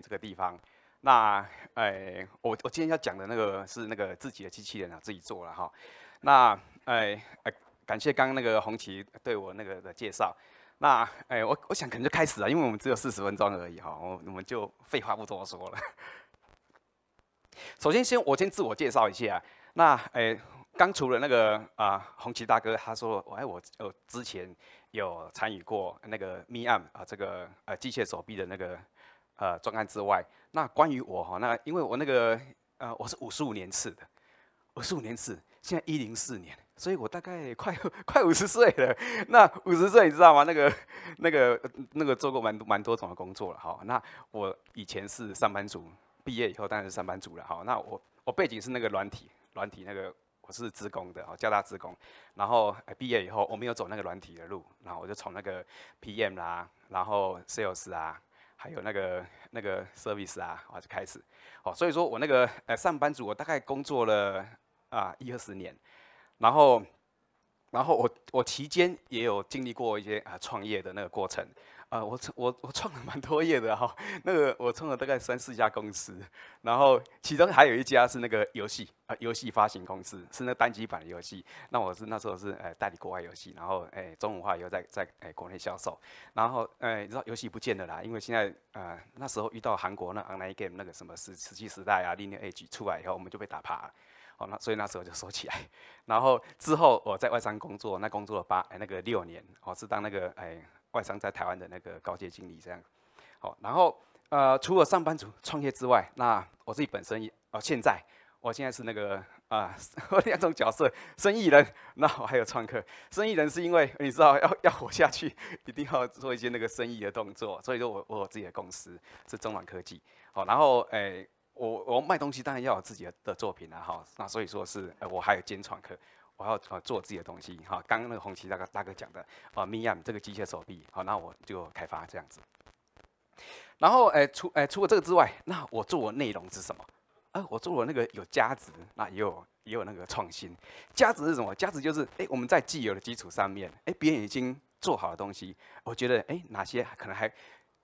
这个地方，那哎，我我今天要讲的那个是那个自己的机器人啊，自己做了哈。那哎、诶，感谢刚刚那个红旗对我那个的介绍。那哎，我我想可能就开始了，因为我们只有四十分钟而已哈，我我们就废话不多说了。首先先我先自我介绍一下，那哎，刚除了那个啊，红旗大哥他说，哎我呃之前有参与过那个 m 案 a m 啊这个呃机械手臂的那个。呃，专案之外，那关于我哈，那因为我那个呃，我是五十五年次的，五十五年次，现在一零四年，所以我大概快快五十岁了。那五十岁你知道吗？那个那个那个做过蛮蛮多种的工作了哈。那我以前是上班族，毕业以后当然是上班族了哈。那我我背景是那个软体，软体那个我是职工的，哦，交大职工。然后毕业以后我没有走那个软体的路，然后我就从那个 PM 啦，然后 Sales 啊。还有那个那个 service 啊，我就开始，哦，所以说我那个呃上班族，我大概工作了啊一二十年，然后，然后我我期间也有经历过一些啊创业的那个过程。啊，我创我我创了蛮多业的哈，那个我创了大概三四家公司，然后其中还有一家是那个游戏啊，游戏发行公司是那单机版的游戏，那我是那时候是呃代理国外游戏，然后哎中文化以后在在哎国内销售，然后哎你知道游戏不见了啦，因为现在啊那时候遇到韩国那 Online Game 那个什么实石器时代啊，Lineage 出来以后我们就被打趴了，哦那所以那时候就说起来，然后之后我在外商工作，那工作了八哎那个六年哦是当那个哎。外商在台湾的那个高阶经理这样，好，然后呃，除了上班族创业之外，那我自己本身也哦，现在我现在是那个啊，两种角色，生意人，那我还有创客。生意人是因为你知道要要活下去，一定要做一些那个生意的动作，所以说我我有自己的公司，是中软科技。好，然后诶，我我卖东西当然要有自己的的作品了哈，那所以说是诶，我还有兼创客。我要做自己的东西哈，刚刚那个红旗大哥大哥讲的啊 m i m 这个机械手臂，好，那我就开发这样子。然后哎，除哎除了这个之外，那我做的内容是什么？啊，我做了那个有价值，那也有也有那个创新。价值是什么？价值就是哎，我们在既有的基础上面，哎，别人已经做好的东西，我觉得哎，哪些可能还。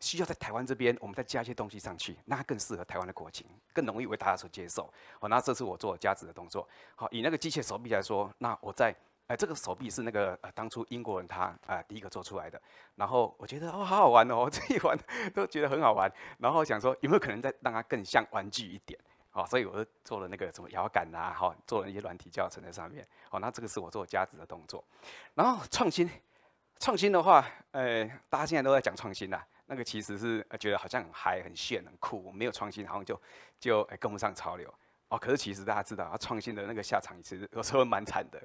需要在台湾这边，我们再加一些东西上去，那更适合台湾的国情，更容易为大家所接受。好，那这是我做加值的动作。好，以那个机械手臂来说，那我在诶，这个手臂是那个呃，当初英国人他啊第一个做出来的。然后我觉得哦，好好玩哦，这一玩都觉得很好玩。然后想说有没有可能再让它更像玩具一点？好，所以我就做了那个什么摇杆呐，好，做了一些软体教程在上面。好，那这个是我做加值的动作。然后创新，创新的话，诶，大家现在都在讲创新啦。那个其实是觉得好像很嗨、很炫、很酷，没有创新，然像就就哎跟不上潮流哦。可是其实大家知道，创新的那个下场其实有时候蛮惨的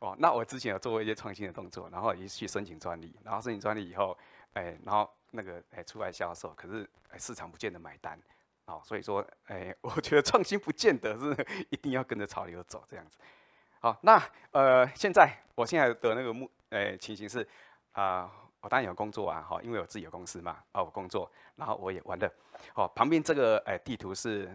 哦。那我之前有做过一些创新的动作，然后也去申请专利，然后申请专利以后，哎，然后那个哎出来销售，可是哎市场不见得买单哦。所以说，哎，我觉得创新不见得是一定要跟着潮流走这样子。好，那呃现在我现在的那个目哎情形是啊。我当然有工作啊，哈，因为我自己有公司嘛，啊，我工作，然后我也玩的，哦，旁边这个哎地图是，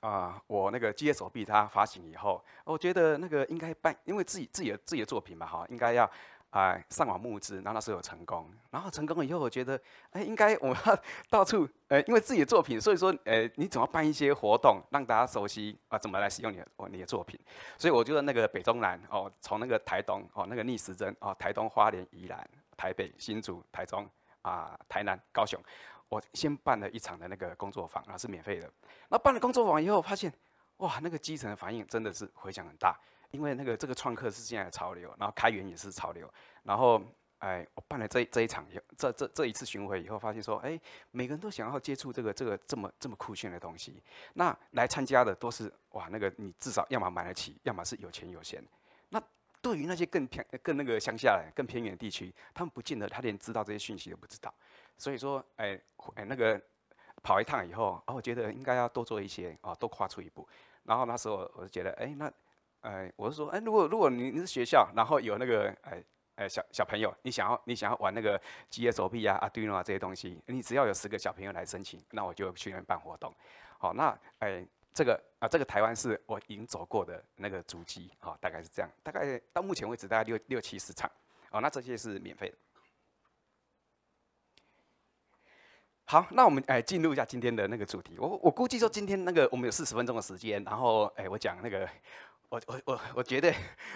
啊，我那个机械手臂它发行以后，我觉得那个应该办，因为自己自己的自己的作品嘛，哈，应该要啊上网募资，然后那时候有成功，然后成功了以后，我觉得哎应该我要 到处，呃，因为自己的作品，所以说，呃，你总要办一些活动，让大家熟悉啊怎么来使用你哦你的作品，所以我觉得那个北中南哦，从那个台东哦那个逆时针哦，台东花莲宜兰。台北、新竹、台中啊、台南、高雄，我先办了一场的那个工作坊啊，是免费的。那办了工作坊以后，发现哇，那个基层的反应真的是回响很大，因为那个这个创客是现在的潮流，然后开源也是潮流。然后哎，我办了这这一场，这这这一次巡回以后，发现说哎，每个人都想要接触这个这个这么这么酷炫的东西。那来参加的都是哇，那个你至少要么买得起，要么是有钱有闲。对于那些更偏、更那个乡下人、更偏远的地区，他们不见得他连知道这些讯息都不知道。所以说，哎，哎那个，跑一趟以后，哦，我觉得应该要多做一些，哦，多跨出一步。然后那时候我就觉得，哎，那，哎，我是说，哎，如果如果你是学校，然后有那个，哎，哎小小朋友，你想要你想要玩那个机械手臂 a 啊 duino 啊这些东西，你只要有十个小朋友来申请，那我就去那边办活动。好，那，哎。这个啊，这个台湾是我已经走过的那个足迹，哈，大概是这样。大概到目前为止，大概六六七十场，哦，那这些是免费。好，那我们哎进入一下今天的那个主题。我我估计说今天那个我们有四十分钟的时间，然后哎我讲那个，我我我我觉得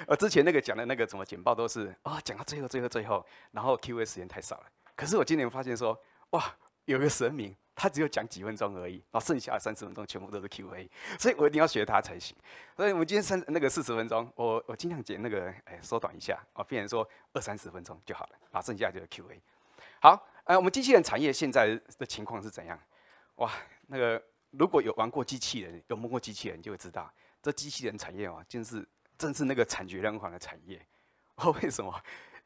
我之前那个讲的那个什么简报都是啊，讲到最后最后最后，然后 Q&A 时间太少了。可是我今年发现说，哇，有个神明。他只有讲几分钟而已，啊，剩下三十分钟全部都是 Q&A，所以我一定要学他才行。所以我们今天三那个四十分钟，我我尽量减那个，哎，缩短一下，哦，变成说二三十分钟就好了，啊，剩下就是 Q&A。好，呃，我们机器人产业现在的情况是怎样？哇，那个如果有玩过机器人，有摸过机器人，就会知道这机器人产业哦，真是真是那个惨绝人寰的产业。哦，为什么？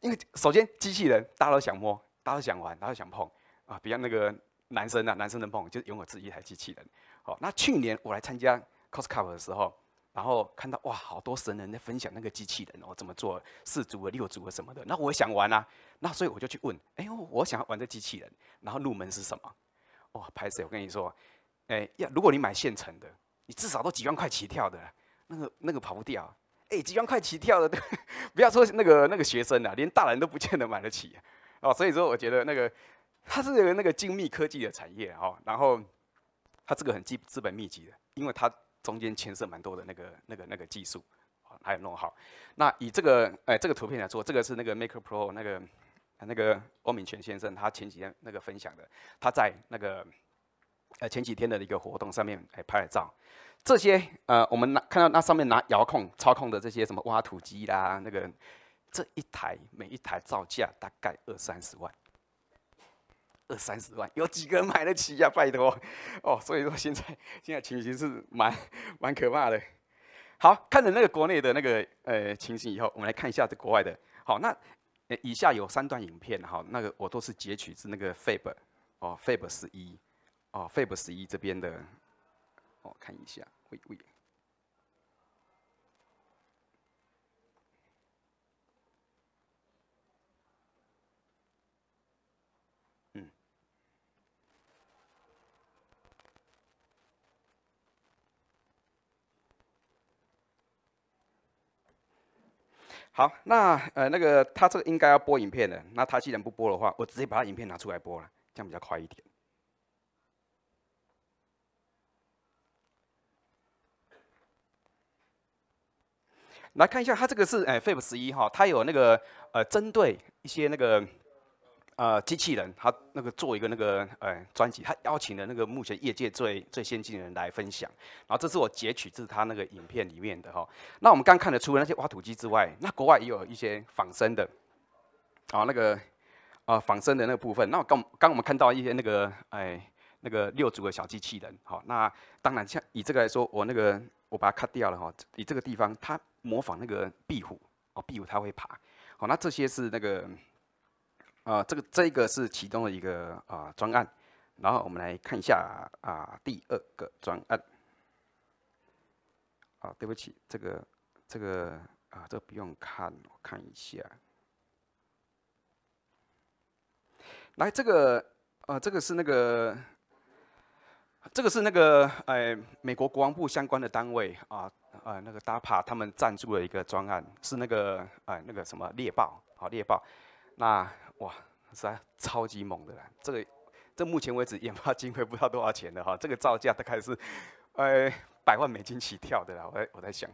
因为首先机器人，大家都想摸，大家都想玩，大家都想碰啊，比较那个。男生啊，男生的梦就是拥有自己一台机器人。好，那去年我来参加 Coscup 的时候，然后看到哇，好多神人在分享那个机器人哦，怎么做四足啊、六足啊什么的。那我想玩啊，那所以我就去问，哎，我想要玩这机器人，然后入门是什么？哦，拍摄我跟你说，哎，要如果你买现成的，你至少都几万块起跳的，那个那个跑不掉。哎，几万块起跳的，不要说那个那个学生了，连大人都不见得买得起。哦，所以说我觉得那个。它是有那个精密科技的产业哦，然后它这个很基资本密集的，因为它中间牵涉蛮多的那个那个那个技术，还有弄好。那以这个哎这个图片来说，这个是那个 Maker Pro 那个那个欧敏全先生他前几天那个分享的，他在那个呃前几天的一个活动上面哎拍了照。这些呃我们拿看到那上面拿遥控操控的这些什么挖土机啦，那个这一台每一台造价大概二三十万。二三十万，有几个人买得起呀？拜托，哦，所以说现在现在情形是蛮蛮可怕的。好，看了那个国内的那个呃情形以后，我们来看一下这国外的。好，那以下有三段影片，哈，那个我都是截取自那个 FIB，哦，FIB 十一，哦，FIB 十一这边的，哦，看一下，喂喂。好，那呃，那个他这个应该要播影片的，那他既然不播的话，我直接把他影片拿出来播了，这样比较快一点。来看一下，他这个是哎，FIB 十一哈，它有那个呃，针对一些那个。呃，机器人他那个做一个那个呃专辑，他邀请了那个目前业界最最先进的人来分享。然后这是我截取自他那个影片里面的哈。那我们刚看得除了那些挖土机之外，那国外也有一些仿生的，啊那个啊仿生的那个部分。那我刚刚我们看到一些那个哎那个六组的小机器人，好那当然像以这个来说，我那个我把它 cut 掉了哈。以这个地方，它模仿那个壁虎哦，壁虎它会爬。好，那这些是那个。啊，这个这个是其中的一个啊专案，然后我们来看一下啊第二个专案。啊，对不起，这个这个啊这个不用看，我看一下。来，这个呃这个是那个，这个是那个呃美国国防部相关的单位啊啊那个 DAPA 他们赞助的一个专案，是那个啊那个什么猎豹啊猎豹，那。哇，实在超级猛的啦！这个，这目前为止研发经费不知道多少钱了哈，这个造价大概是，呃，百万美金起跳的啦。我在我在想，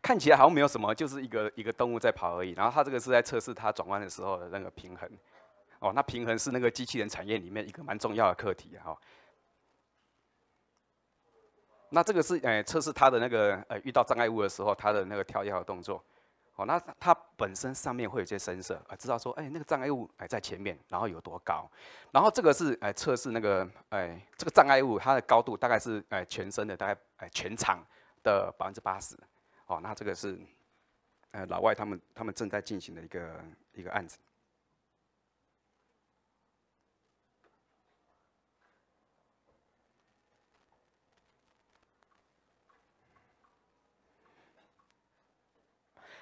看起来好像没有什么，就是一个一个动物在跑而已。然后它这个是在测试它转弯的时候的那个平衡。哦，那平衡是那个机器人产业里面一个蛮重要的课题哈。那这个是诶测试他的那个呃遇到障碍物的时候他的那个跳跃的动作，哦，那它本身上面会有些声色，啊，知道说哎那个障碍物哎在前面，然后有多高，然后这个是哎测试那个哎这个障碍物它的高度大概是哎全身的大概哎全长的百分之八十，哦，那这个是呃老外他们他们正在进行的一个一个案子。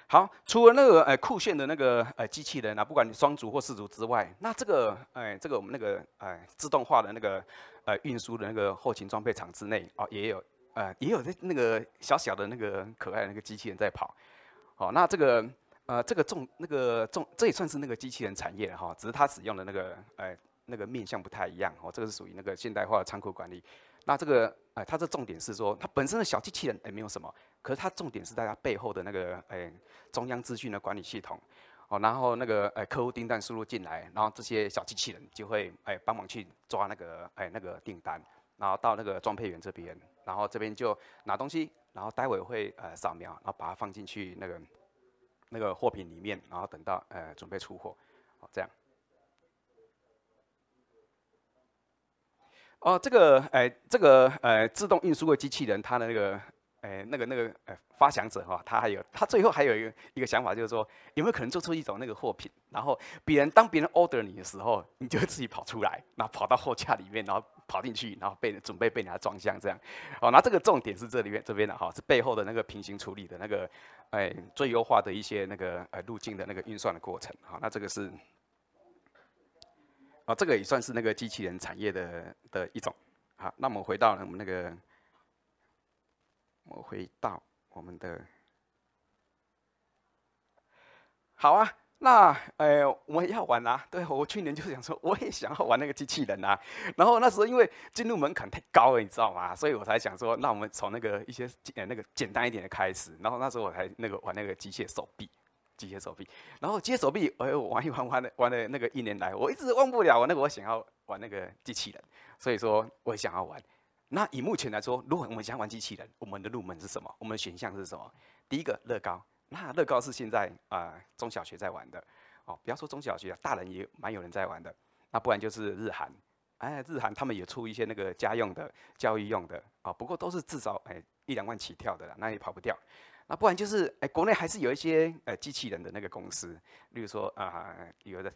好，除了那个呃酷炫的那个呃机器人啊，不管你双足或四足之外，那这个哎这个我们那个哎自动化的那个呃运输的那个后勤装备厂之内哦，也有哎也有那那个小小的那个可爱那个机器人在跑。好，那这个呃这个重那个重这也算是那个机器人产业了哈，只是它使用的那个哎那个面向不太一样哦，这个是属于那个现代化仓库管理。那这个哎它的重点是说，它本身的小机器人也没有什么。可是它重点是大家背后的那个哎中央资讯的管理系统，哦，然后那个哎客户订单输入进来，然后这些小机器人就会哎帮忙去抓那个哎那个订单，然后到那个装配员这边，然后这边就拿东西，然后待会会呃扫描，然后把它放进去那个那个货品里面，然后等到呃准备出货，哦这样。哦，这个哎这个呃自动运输的机器人它的那个。哎，那个那个，哎，发想者哈，他还有他最后还有一个一个想法，就是说有没有可能做出一种那个货品，然后别人当别人 order 你的时候，你就自己跑出来，然后跑到货架里面，然后跑进去，然后被准备被人家装箱这样。哦，那这个重点是这里面这边的哈，是背后的那个平行处理的那个，哎，最优化的一些那个呃路径的那个运算的过程。好，那这个是，啊，这个也算是那个机器人产业的的一种。好，那我们回到我们那个。我回到我们的好啊，那呃，我们要玩啊。对我去年就想说，我也想要玩那个机器人啊。然后那时候因为进入门槛太高了，你知道吗？所以我才想说，那我们从那个一些呃那个简单一点的开始。然后那时候我才那个玩那个机械手臂，机械手臂，然后机械手臂，哎，玩一玩玩了玩了那个一年来，我一直忘不了我那个我想要玩那个机器人，所以说，我想要玩。那以目前来说，如果我们想玩机器人，我们的入门是什么？我们的选项是什么？第一个乐高。那乐高是现在啊中小学在玩的哦，不要说中小学了，大人也蛮有人在玩的。那不然就是日韩，哎，日韩他们也出一些那个家用的、教育用的啊，不过都是至少哎一两万起跳的，那也跑不掉。那不然就是哎国内还是有一些呃机器人的那个公司，例如说啊有的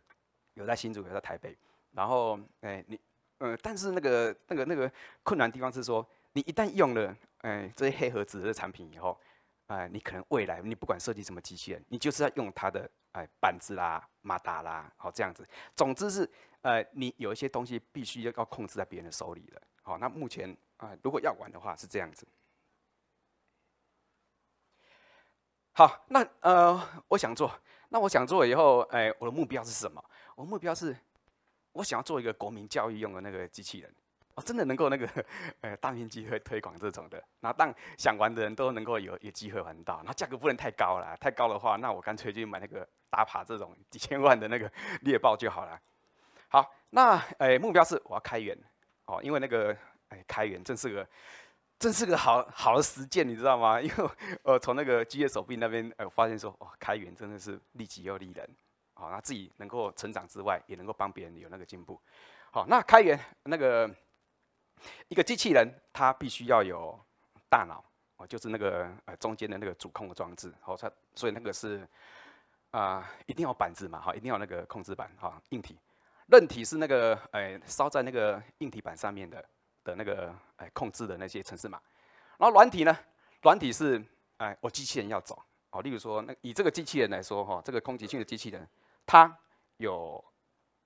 有在新竹，有在台北，然后哎你。呃，但是那个、那个、那个困难地方是说，你一旦用了哎这些黑盒子的产品以后，啊，你可能未来你不管设计什么机器人，你就是要用它的哎板子啦、马达啦，好这样子。总之是呃，你有一些东西必须要要控制在别人的手里了。好，那目前啊，如果要玩的话是这样子。好，那呃，我想做，那我想做以后，哎，我的目标是什么？我目标是。我想要做一个国民教育用的那个机器人，我真的能够那个，呃，大面积会推广这种的。那当想玩的人都能够有有机会玩到，那价格不能太高了，太高的话，那我干脆就买那个打靶这种几千万的那个 猎豹就好了。好，那呃，目标是我要开源哦，因为那个哎，开源真是个真是个好好的实践，你知道吗？因为呃，从那个机械手臂那边呃，发现说哇，开源真的是利己又利人。好，那自己能够成长之外，也能够帮别人有那个进步。好，那开源那个一个机器人，它必须要有大脑哦，就是那个呃中间的那个主控的装置。好，它所以那个是啊，一定要板子嘛，哈，一定要那个控制板哈，硬体。韧体是那个哎烧在那个硬体板上面的的那个哎控制的那些程式码。然后软体呢，软体是哎我机器人要走哦，例如说那以这个机器人来说哈，这个空气性的机器人。他有，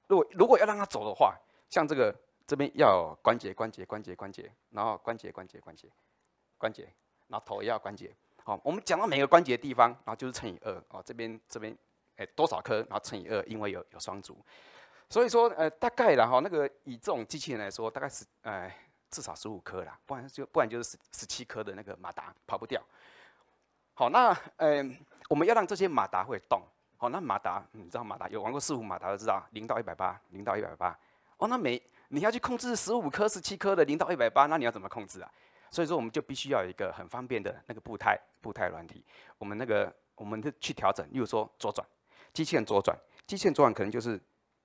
如果如果要让他走的话，像这个这边要关节关节关节关节，然后关节关节关节关节，然后头也要关节。好，我们讲到每个关节地方，然后就是乘以二啊，这边这边哎多少颗，然后乘以二，因为有有双足，所以说呃大概然后那个以这种机器人来说，大概是哎至少十五颗啦，不然就不然就是十十七颗的那个马达跑不掉。好，那嗯我们要让这些马达会动。哦，那马达，你知道马达有玩过伺服马达都知道，零到一百八，零到一百八。哦，那每你要去控制十五颗、十七颗的零到一百八，那你要怎么控制啊？所以说我们就必须要有一个很方便的那个步态步态软体。我们那个我们的去调整，例如说左转，机器人左转，机器人左转可能就是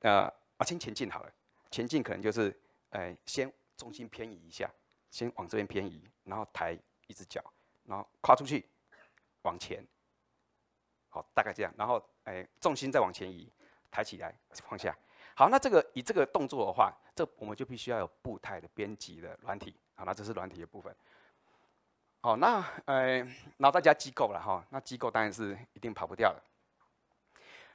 呃啊先前进好了，前进可能就是哎先重心偏移一下，先往这边偏移，然后抬一只脚，然后跨出去往前。好，大概这样，然后，哎，重心再往前移，抬起来，放下。好，那这个以这个动作的话，这我们就必须要有步态的编辑的软体，好，那这是软体的部分。好，那，呃，然后再加机构了哈，那机构当然是一定跑不掉的。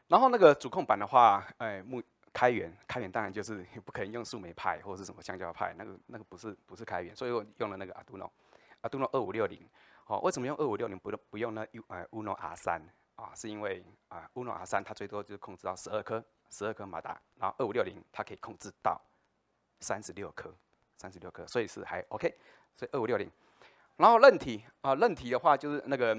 然后那个主控板的话，哎，木开源，开源当然就是不可以用树莓派或者什么香蕉派，那个那个不是不是开源，所以我用了那个 Arduino，Arduino 二五六零。好，为什么用二五六零不不用那 U 呃 Uno R 三？啊，是因为啊乌诺阿三它最多就控制到十二颗，十二颗马达，然后二五六零它可以控制到三十六颗，三十六颗，所以是还 OK，所以二五六零，然后韧体啊，韧体的话就是那个，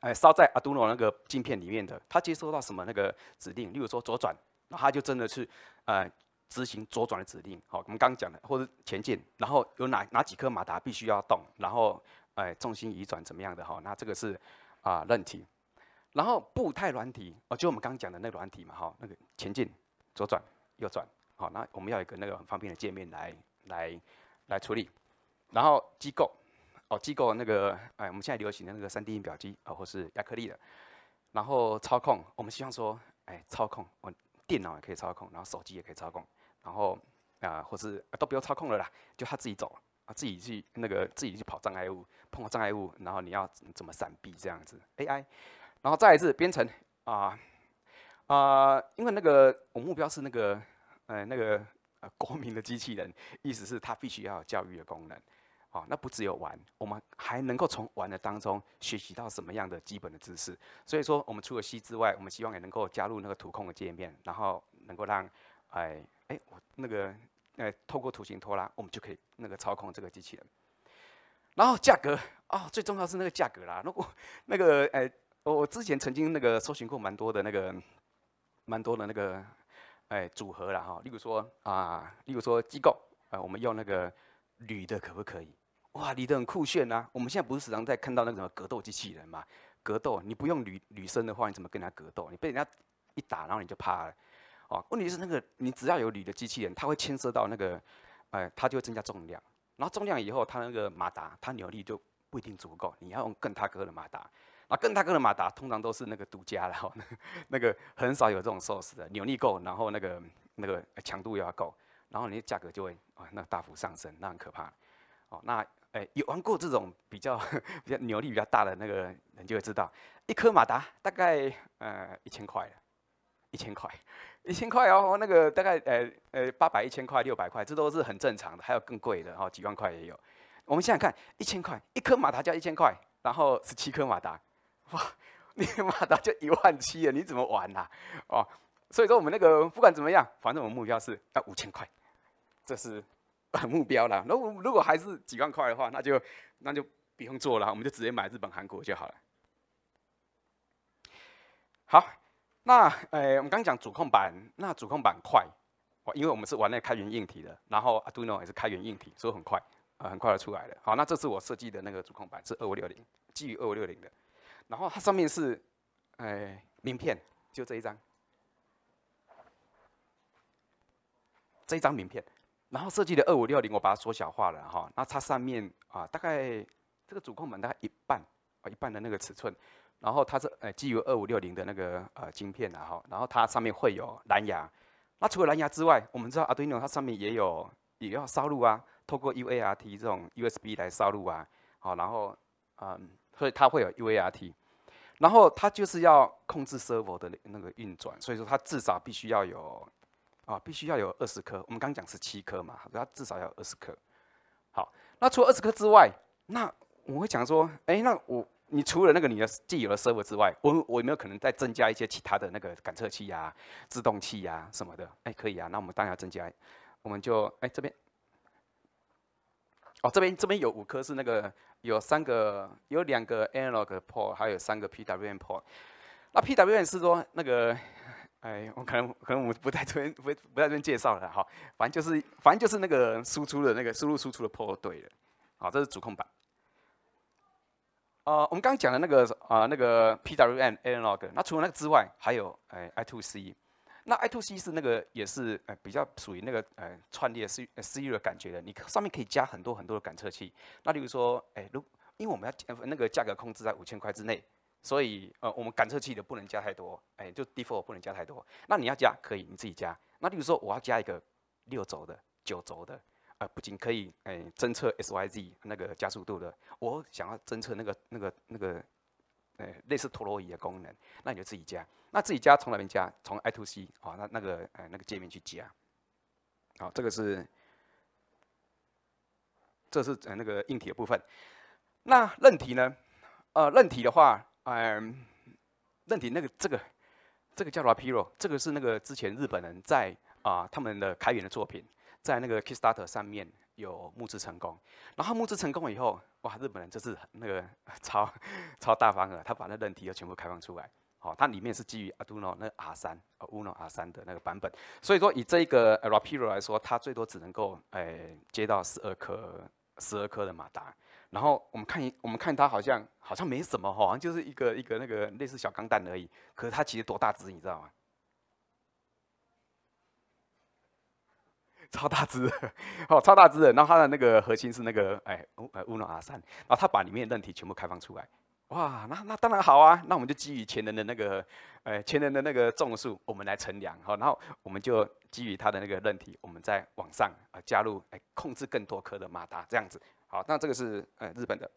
哎，烧在 Arduino 那个镜片里面的，它接收到什么那个指令，例如说左转，那它就真的去呃执行左转的指令，好，我们刚刚讲的或者前进，然后有哪哪几颗马达必须要动，然后哎重心移转怎么样的哈，那这个是啊韧体。然后步态软体哦，就我们刚刚讲的那个软体嘛，哈，那个前进、左转、右转，好，那我们要一个那个很方便的界面来来来处理。然后机构哦，机构那个哎，我们现在流行的那个三 D 印表机啊，或是亚克力的。然后操控，我们希望说哎，操控，我电脑也可以操控，然后手机也可以操控，然后啊，或是都不用操控了啦，就他自己走啊，自己去那个自己去跑障碍物，碰到障碍物，然后你要怎么闪避这样子 AI。然后再一次编程啊啊，因为那个我目标是那个呃那个呃 国民的机器人，意思是它必须要有教育的功能啊。那不只有玩，我们还能够从玩的当中学习到什么样的基本的知识。所以说，我们除了 C 之外，我们希望也能够加入那个图控的界面，然后能够让哎哎我那个呃透过图形拖拉，我们就可以那个操控这个机器人。然后价格啊，最重要是那个价格啦。如果那个呃。我我之前曾经那个搜寻过蛮多的那个，蛮多的那个，哎组合了哈。例如说啊，例如说机构啊，我们用那个铝的可不可以？哇，铝的很酷炫呐！我们现在不是时常在看到那什么格斗机器人嘛？格斗，你不用铝铝身的话，你怎么跟人家格斗？你被人家一打，然后你就趴了。哦，问题是那个你只要有铝的机器人，它会牵涉到那个，哎，它就会增加重量。然后重量以后，它那个马达，它扭力就不一定足够。你要用更大个的马达。啊，更大个的马达通常都是那个独家的，那个很少有这种 source 的，扭力够，然后那个那个强度也要够，然后你价格就会啊那大幅上升，那很可怕。哦，那哎，有玩过这种比较比较扭力比较大的那个人就会知道，一颗马达大概呃一千块，一千块，一千块哦，那个大概呃呃八百一千块六百块，这都是很正常的，还有更贵的哦几万块也有。我们想想看，一千块一颗马达就要一千块，然后十七颗马达。哇，你妈的就一万七了，你怎么玩呐？哦，所以说我们那个不管怎么样，反正我们目标是要五千块，这是目标啦。如果如果还是几万块的话，那就那就不用做了，我们就直接买日本、韩国就好了。好，那呃，我们刚讲主控板，那主控板快。因为我们是玩那个开源硬体的，然后 Arduino 也是开源硬体，所以很快啊，很快就出来了。好，那这次我设计的那个主控板是二五六零，基于二五六零的。然后它上面是，哎，名片，就这一张，这一张名片，然后设计的二五六零我把它缩小化了哈，那它上面啊，大概这个主控板大概一半啊一半的那个尺寸，然后它是呃基于二五六零的那个呃晶片然后，然后它上面会有蓝牙，那除了蓝牙之外，我们知道 Arduino 它上面也有也要烧录啊，透过 UART 这种 USB 来烧录啊，好，然后嗯。所以它会有 UART，然后它就是要控制 s e r v e r 的那个运转，所以说它至少必须要有，啊，必须要有二十颗。我们刚讲是七颗嘛，它至少要二十颗。好，那除了二十颗之外，那我会讲说，哎，那我你除了那个你的既有的 s e r v r 之外，我我有没有可能再增加一些其他的那个感测器呀、制动器呀什么的？哎，可以啊，那我们当然要增加，我们就哎这边。哦，这边这边有五颗是那个，有三个，有两个 analog port，还有三个 PWM port。那 PWM 是说那个，哎，我可能可能我们不在这边不不在这边介绍了哈。反正就是反正就是那个输出的那个输入输出的 port 对了，好，这是主控板。呃，我们刚刚讲的那个啊那个 PWM analog，那除了那个之外，还有哎 I2C。那 I to C 是那个也是呃比较属于那个呃串列是呃私域的感觉的，你上面可以加很多很多的感测器。那例如说，哎，如因为我们要那个价格控制在五千块之内，所以呃我们感测器的不能加太多，哎就 default 不能加太多。那你要加可以你自己加。那例如说我要加一个六轴的、九轴的，呃不仅可以哎侦测 S y z 那个加速度的，我想要侦测那个那个那个。呃，类似陀螺仪的功能，那你就自己加。那自己加从哪边加？从 I to C 哦，那那个呃那个界面去加。好，这个是，这是呃那个硬体的部分。那韧体呢？呃，韧体的话，嗯，韧体那个这个这个叫 Rapiro，这个是那个之前日本人在啊他们的开源的作品，在那个 Kickstarter 上面。有募资成功，然后募资成功以后，哇，日本人这次那个 超超大方的，他把那问题又全部开放出来。好，它里面是基于 Arduino 那 R 三，Arduino R 三的那个版本。所以说以这个 Rapier 来说，它最多只能够诶接到十二颗十二颗的马达。然后我们看一，我们看它好像好像没什么哈，好像就是一个一个那个类似小钢弹而已。可是它其实多大只，你知道吗？超大只，好，超大只的。然后它的那个核心是那个，哎，乌呃乌龙阿三，然后他把里面的韧体全部开放出来，哇，那那当然好啊。那我们就基于前人的那个，哎，前人的那个种树，我们来乘凉。好，然后我们就基于他的那个韧体，我们在往上啊加入，哎，控制更多颗的马达这样子。好，那这个是呃日本的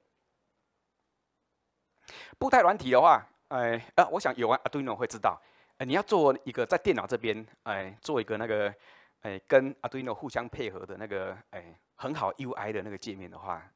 布袋软体的话，哎，啊，我想有阿阿杜诺会知道，呃，你要做一个在电脑这边，哎，做一个那个。哎，跟 Arduino 互相配合的那个哎，很好 UI 的那个界面的话，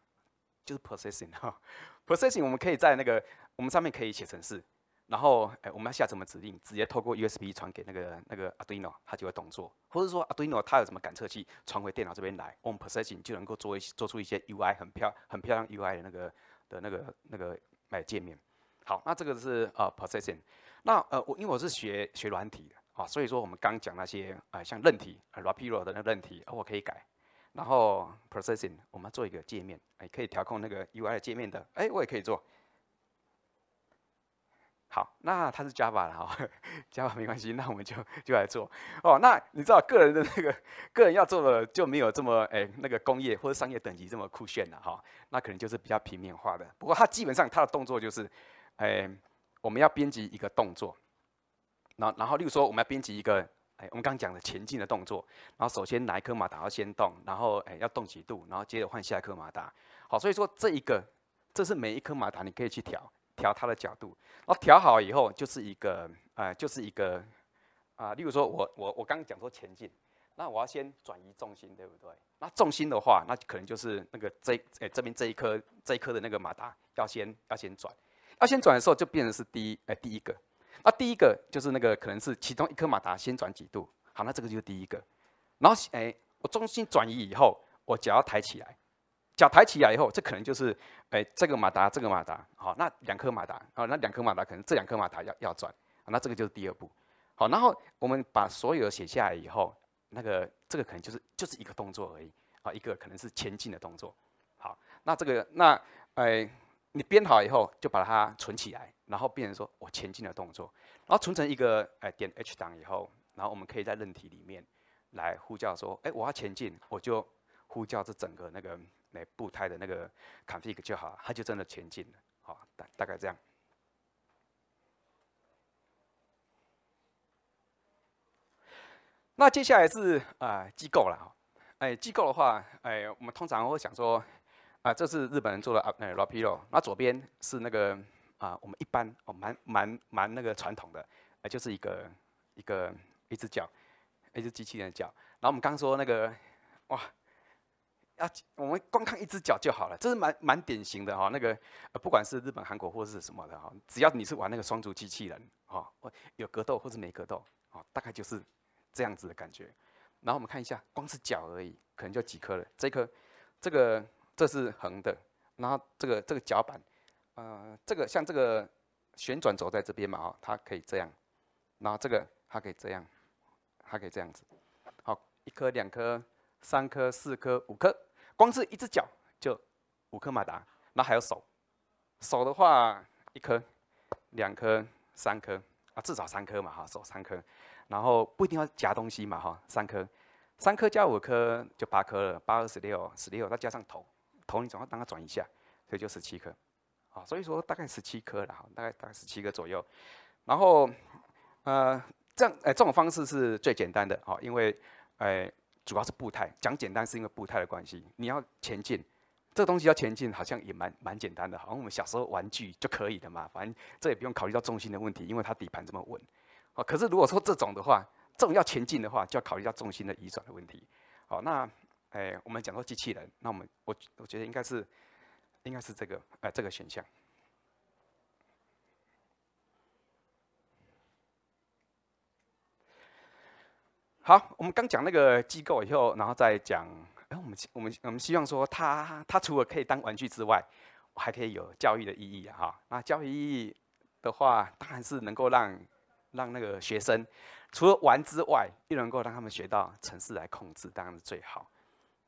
就是 Processing 哈。Processing 我们可以在那个我们上面可以写程式，然后哎，我们要下什么指令，直接透过 USB 传给那个那个 Arduino，它就会动作。或者说 Arduino 它有什么感测器传回电脑这边来，我们 Processing 就能够做一做出一些 UI 很漂很漂亮 UI 的那个的那个那个哎界面。好，那这个是啊 Processing。那呃，我因为我是学学软体的。啊，所以说我们刚讲那些啊，像任题、Rapid 的那任题，我可以改。然后 Processing，我们做一个界面，哎，可以调控那个 UI 界面的，哎，我也可以做。好，那它是 Java 了哈，Java 没关系，那我们就就来做。哦，那你知道个人的那个个人要做的就没有这么哎那个工业或者商业等级这么酷炫了哈，那可能就是比较平面化的。不过它基本上它的动作就是，哎，我们要编辑一个动作。然后，然后，例如说，我们要编辑一个，哎，我们刚讲的前进的动作。然后，首先哪一颗马达要先动，然后，哎，要动几度，然后接着换下一颗马达。好，所以说这一个，这是每一颗马达你可以去调，调它的角度。那调好以后，就是一个，呃，就是一个，啊，例如说我，我，我刚刚讲说前进，那我要先转移重心，对不对？那重心的话，那可能就是那个这，哎，这边这一颗，这一颗的那个马达要先要先转，要先转的时候，就变成是第一，哎，第一个。啊，第一个就是那个可能是其中一颗马达先转几度，好，那这个就是第一个。然后，哎，我重心转移以后，我脚要抬起来，脚抬起来以后，这可能就是，哎，这个马达，这个马达，好，那两颗马达，啊，那两颗马达可能这两颗马达要要转，那这个就是第二步。好，然后我们把所有写下来以后，那个这个可能就是就是一个动作而已，啊，一个可能是前进的动作。好，那这个那，哎。你编好以后，就把它存起来，然后变成说我前进的动作，然后存成一个哎点 H 档以后，然后我们可以在任体里面来呼叫说，哎我要前进，我就呼叫这整个那个那步态的那个 config 就好它就真的前进了，好大大概这样。那接下来是啊机构了，哎机构的话，哎我们通常会想说。啊，这是日本人做的啊，那 r o p i r o 那左边是那个啊，我们一般哦，蛮蛮蛮那个传统的，呃，就是一个一个一只脚，一只机器人的脚。然后我们刚说那个哇，啊，我们光看一只脚就好了，这是蛮蛮典型的哈。那个不管是日本、韩国或是什么的哈，只要你是玩那个双足机器人啊，有格斗或是没格斗啊，大概就是这样子的感觉。然后我们看一下，光是脚而已，可能就几颗了。这颗这个。这是横的，然后这个这个脚板，呃，这个像这个旋转轴在这边嘛，啊，它可以这样，然后这个它可以这样，它可以这样子，好，一颗两颗三颗四颗五颗，光是一只脚就五颗马达，那还有手，手的话一颗两颗三颗啊，至少三颗嘛，哈，手三颗，然后不一定要夹东西嘛，哈，三颗，三颗加五颗就八颗了，八二十六十六，再加上头。头你总要当它转一下，所以就十七颗，啊，所以说大概十七颗了哈，大概大概十七个左右，然后，呃，这样，诶，这种方式是最简单的啊，因为，诶，主要是步态，讲简单是因为步态的关系，你要前进，这东西要前进好像也蛮蛮简单的，好像我们小时候玩具就可以的嘛，反正这也不用考虑到重心的问题，因为它底盘这么稳，哦，可是如果说这种的话，这种要前进的话就要考虑到重心的移转的问题，好，那。哎，我们讲说机器人，那我们我我觉得应该是，应该是这个，哎，这个选项。好，我们刚讲那个机构以后，然后再讲，哎，我们我们我们希望说，它它除了可以当玩具之外，还可以有教育的意义啊。那教育意义的话，当然是能够让让那个学生除了玩之外，又能够让他们学到城市来控制，当然是最好。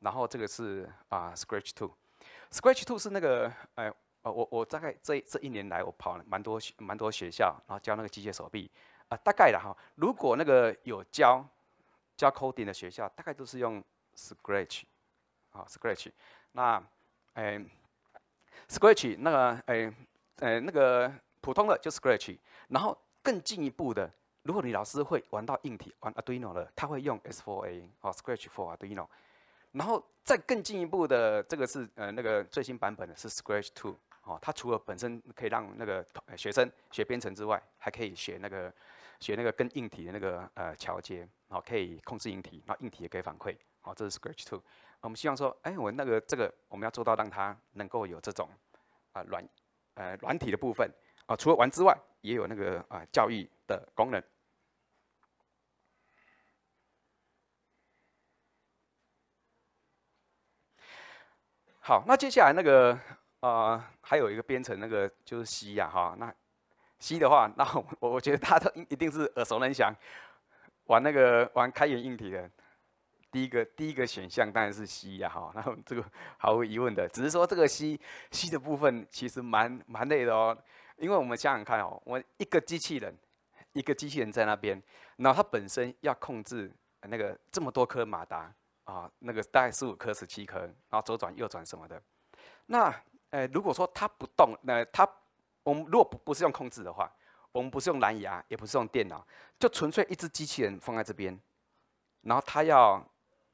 然后这个是啊，Scratch Two，Scratch Two 是那个哎呃，我我大概这这一年来我跑了蛮多蛮多学校，然后教那个机械手臂啊，大概的哈。如果那个有教教 coding 的学校，大概都是用 Scratch 啊，Scratch。那哎，Scratch 那个哎哎那个普通的就 Scratch，然后更进一步的，如果你老师会玩到硬体玩 Arduino 的，他会用 S4A 哦，Scratch for Arduino。然后再更进一步的，这个是呃那个最新版本的是 Scratch Two 哦，它除了本身可以让那个学生学编程之外，还可以学那个学那个跟硬体的那个呃桥接，哦，可以控制硬体，然后硬体也可以反馈，哦，这是 Scratch Two。我们希望说，哎，我那个这个我们要做到让它能够有这种啊软呃软体的部分，啊，除了玩之外，也有那个啊教育的功能。好，那接下来那个呃，还有一个编程那个就是 C 呀哈，那 C 的话，那我我觉得大家一定是耳熟能详，玩那个玩开源硬体的，第一个第一个选项当然是 C 呀哈，那这个毫无疑问的，只是说这个 C C 的部分其实蛮蛮累的哦，因为我们想想看哦，我一个机器人，一个机器人在那边，然后它本身要控制那个这么多颗马达。啊，那个大概十五颗、十七颗，然后左转、右转什么的。那呃，如果说它不动，那它我们如果不不是用控制的话，我们不是用蓝牙，也不是用电脑，就纯粹一只机器人放在这边，然后它要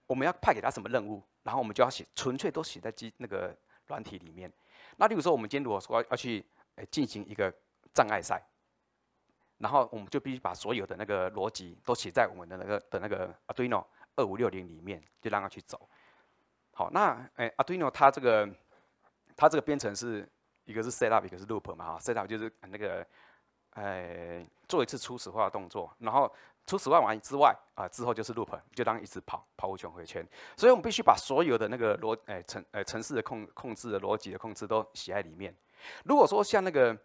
我们要派给它什么任务，然后我们就要写，纯粹都写在机那个软体里面。那例如说，我们今天如果说要去呃进行一个障碍赛，然后我们就必须把所有的那个逻辑都写在我们的那个的那个 Arduino。二五六零里面就让它去走。好，那哎，Arduino 它这个它这个编程是一个是 set up，一个是 loop 嘛，哈，set up 就是那个哎做一次初始化动作，然后初始化完之外啊，之后就是 loop，就当一直跑跑无穷回圈。所以我们必须把所有的那个逻哎城哎城市的控控制的逻辑的控制都写在里面。如果说像那个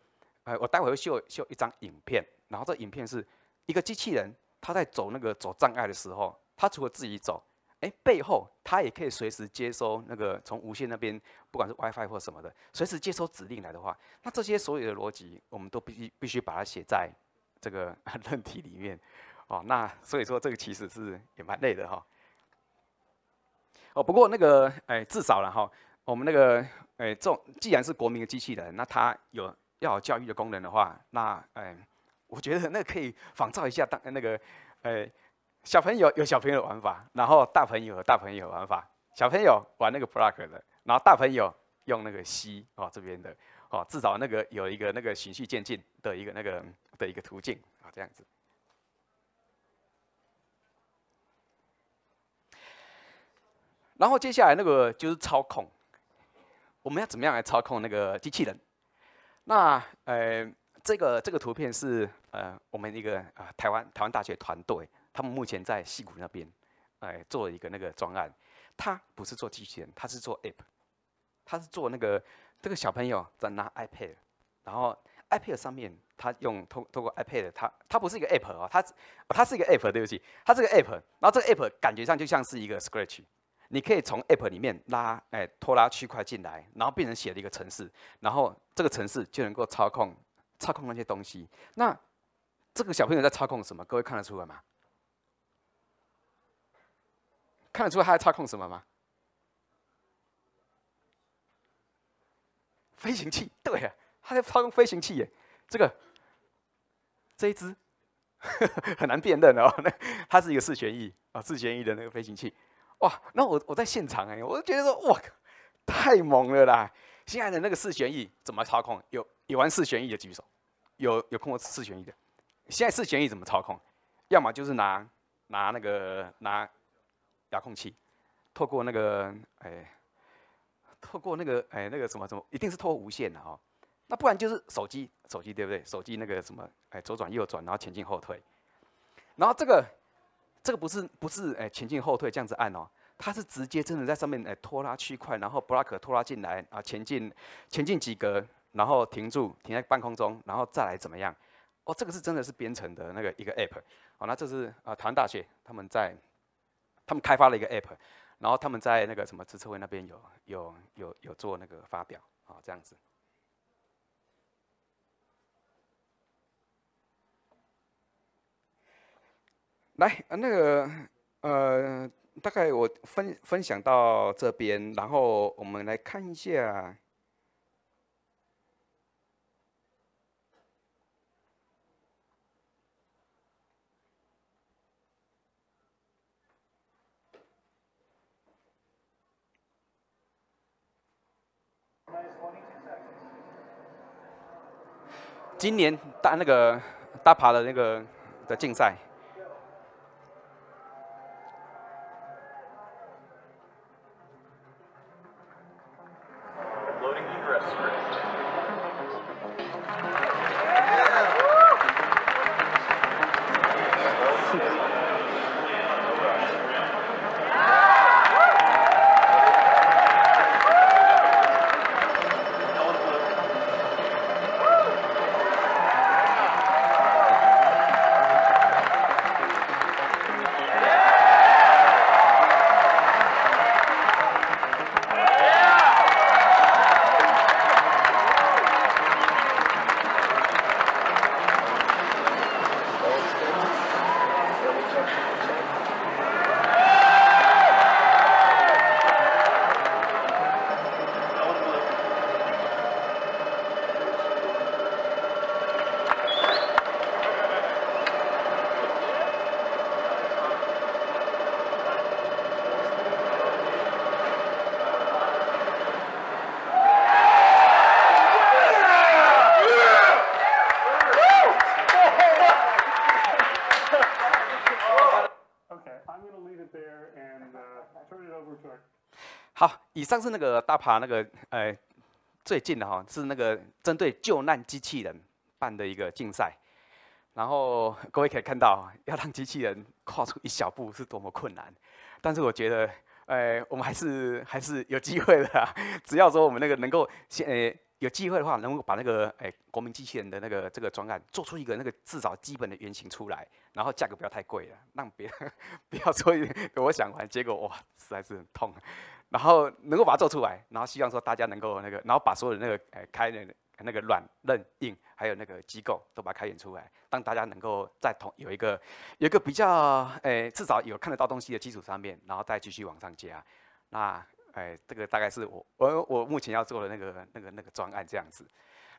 哎，我待会会秀秀一张影片，然后这影片是一个机器人，它在走那个走障碍的时候。他除了自己走，哎，背后它也可以随时接收那个从无线那边，不管是 WiFi 或什么的，随时接收指令来的话，那这些所有的逻辑，我们都必须必须把它写在这个 论题里面，哦，那所以说这个其实是也蛮累的哈。哦，不过那个，哎，至少了哈，我们那个，哎，这既然是国民的机器人，那它有要有教育的功能的话，那，哎，我觉得那可以仿照一下当那个，哎。小朋友有小朋友的玩法，然后大朋友有大朋友的玩法。小朋友玩那个 block 的，然后大朋友用那个吸哦这边的，哦，至少那个有一个那个循序渐进的一个那个的一个途径啊，这样子。然后接下来那个就是操控，我们要怎么样来操控那个机器人？那呃，这个这个图片是呃我们一个啊台湾台湾大学团队。他们目前在戏谷那边，哎，做了一个那个专案。他不是做机器人，他是做 app。他是做那个这个小朋友在拿 iPad，然后 iPad 上面他用通通过 iPad，他他不是一个 app 啊，他他是一个 app，对不起，他是个 app。然后这个 app 感觉上就像是一个 Scratch，你可以从 app 里面拉哎拖拉区块进来，然后变成写了一个程式，然后这个程式就能够操控操控那些东西。那这个小朋友在操控什么？各位看得出来吗？看得出他在操控什么吗？飞行器，对啊，他在操控飞行器耶。这个这一只 很难辨认哦，那 它是一个四旋翼啊，四旋翼的那个飞行器。哇，那我我在现场哎，我就觉得说，哇太猛了啦！现在的那个四旋翼怎么操控？有有玩四旋翼的举手？有有控过四旋翼的？现在四旋翼怎么操控？要么就是拿拿那个拿。遥控器，透过那个哎，透过那个哎，那个什么什么，一定是透过无线的哦。那不然就是手机，手机对不对？手机那个什么哎，左转右转，然后前进后退。然后这个这个不是不是哎，前进后退这样子按哦，它是直接真的在上面哎拖拉区块，然后 block 拖拉进来啊，前进前进几格，然后停住停在半空中，然后再来怎么样？哦，这个是真的是编程的那个一个 app 哦。那这是啊，台湾大学他们在。他们开发了一个 app，然后他们在那个什么知策会那边有有有有做那个发表啊，这样子。来，那个呃，大概我分分享到这边，然后我们来看一下。今年大那个大爬的那个的竞赛。以上是那个大爬那个呃最近的哈，是那个针对救难机器人办的一个竞赛。然后各位可以看到，要让机器人跨出一小步是多么困难。但是我觉得，呃，我们还是还是有机会的。只要说我们那个能够先呃有机会的话，能够把那个哎国民机器人的那个这个专案做出一个那个至少基本的原型出来，然后价格不要太贵了，让别人 不要说我想完，结果哇，实在是很痛。然后能够把它做出来，然后希望说大家能够那个，然后把所有的那个呃开的那个软、韧、硬，还有那个机构都把它开演出来，让大家能够在同有一个有一个比较诶，至少有看得到东西的基础上面，然后再继续往上加。那诶，这个大概是我我我目前要做的那个那个那个专案这样子。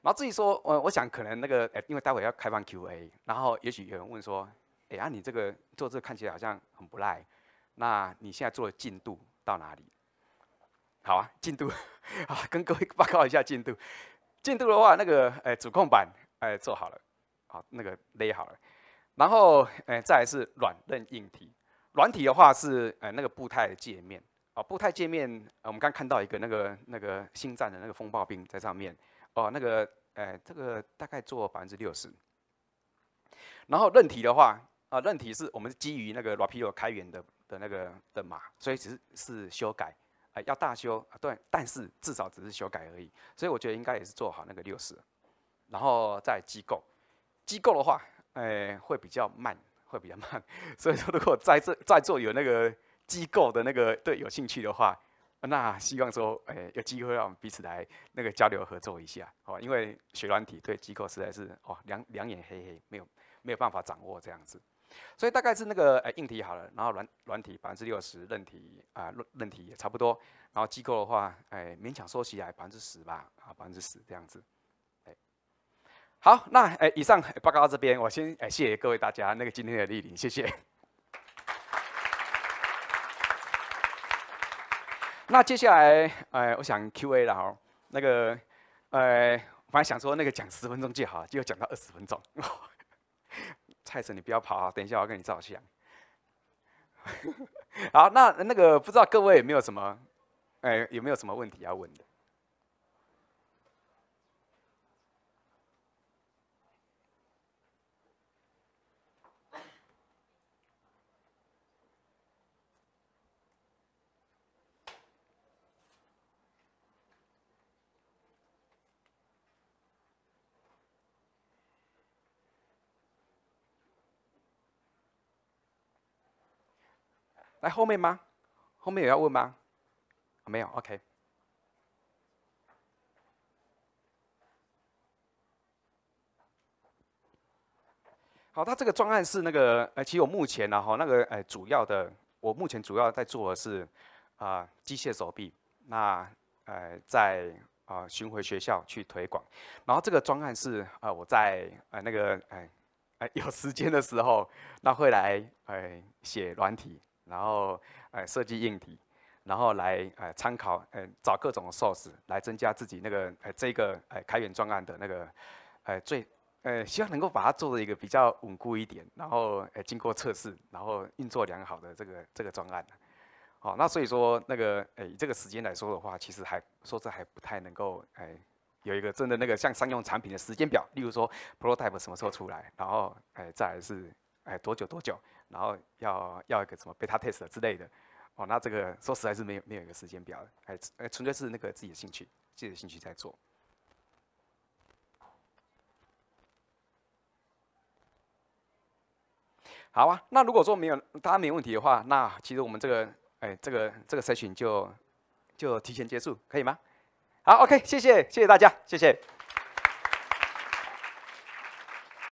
然后至于说，我我想可能那个因为待会要开放 Q&A，然后也许有人问说，哎，呀，你这个做这看起来好像很不赖，那你现在做的进度到哪里？好啊，进度啊，跟各位报告一下进度。进度的话，那个呃，主控板哎做好了，啊那个勒好了，然后哎再是软韧硬体。软体的话是呃那个步态界面啊，步态界面呃我们刚看到一个那个那个星战的那个风暴兵在上面哦，那个哎这个大概做百分之六十。然后韧体的话啊，韧体是我们基于那个 Rapid 开源的的那个的码，所以只是修改。哎，要大修啊？对，但是至少只是修改而已，所以我觉得应该也是做好那个六十，然后再机构，机构的话，哎，会比较慢，会比较慢。所以说，如果在这在座有那个机构的那个对有兴趣的话，那希望说，哎，有机会让我们彼此来那个交流合作一下，好，因为学软体对机构实在是哦两两眼黑黑，没有没有办法掌握这样子。所以大概是那个呃硬体好了，然后软软体百分之六十，韧体啊韧韧体也差不多，然后机构的话，哎勉强收起来百分之十吧，啊百分之十这样子，好，那哎以上报告到这边，我先哎谢谢各位大家那个今天的莅临，谢谢。那接下来哎我想 Q&A 了哈，那个呃我还想说那个讲十分钟就好，就要讲到二十分钟。蔡神，你不要跑啊！等一下我要跟你照相。好，那那个不知道各位有没有什么，哎，有没有什么问题要问的？来后面吗？后面有要问吗？没有，OK。好，他这个专案是那个……呃，其实我目前呢，哈，那个……呃，主要的，我目前主要在做的是啊，机械手臂。那呃，在啊巡回学校去推广。然后这个专案是啊，我在呃那个……哎，哎，有时间的时候，那会来哎写软体。然后，呃设计硬体，然后来，呃参考，呃找各种 source 来增加自己那个，呃这个，呃开源专案的那个，呃最，呃，希望能够把它做的一个比较稳固一点，然后，呃经过测试，然后运作良好的这个，这个专案，好，那所以说，那个，以这个时间来说的话，其实还，说这还不太能够，哎，有一个真的那个像商用产品的时间表，例如说 prototype 什么时候出来，然后，哎，再是，哎，多久多久。然后要要一个什么 beta test 之类的哦，那这个说实在是没有没有一个时间表，还纯粹是那个自己的兴趣，自己的兴趣在做。好啊，那如果说没有大家没问题的话，那其实我们这个哎这个这个 session 就就提前结束，可以吗？好，OK，谢谢谢谢大家，谢谢。